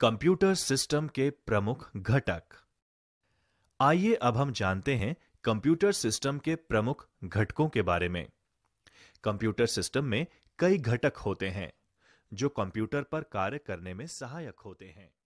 computer system के प्रमुख घटक आइए अब हम जानते हैं कंप्यूटर सिस्टम के प्रमुख घटकों के बारे में कंप्यूटर सिस्टम में कई घटक होते हैं जो कंप्यूटर पर कार्य करने में सहायक होते हैं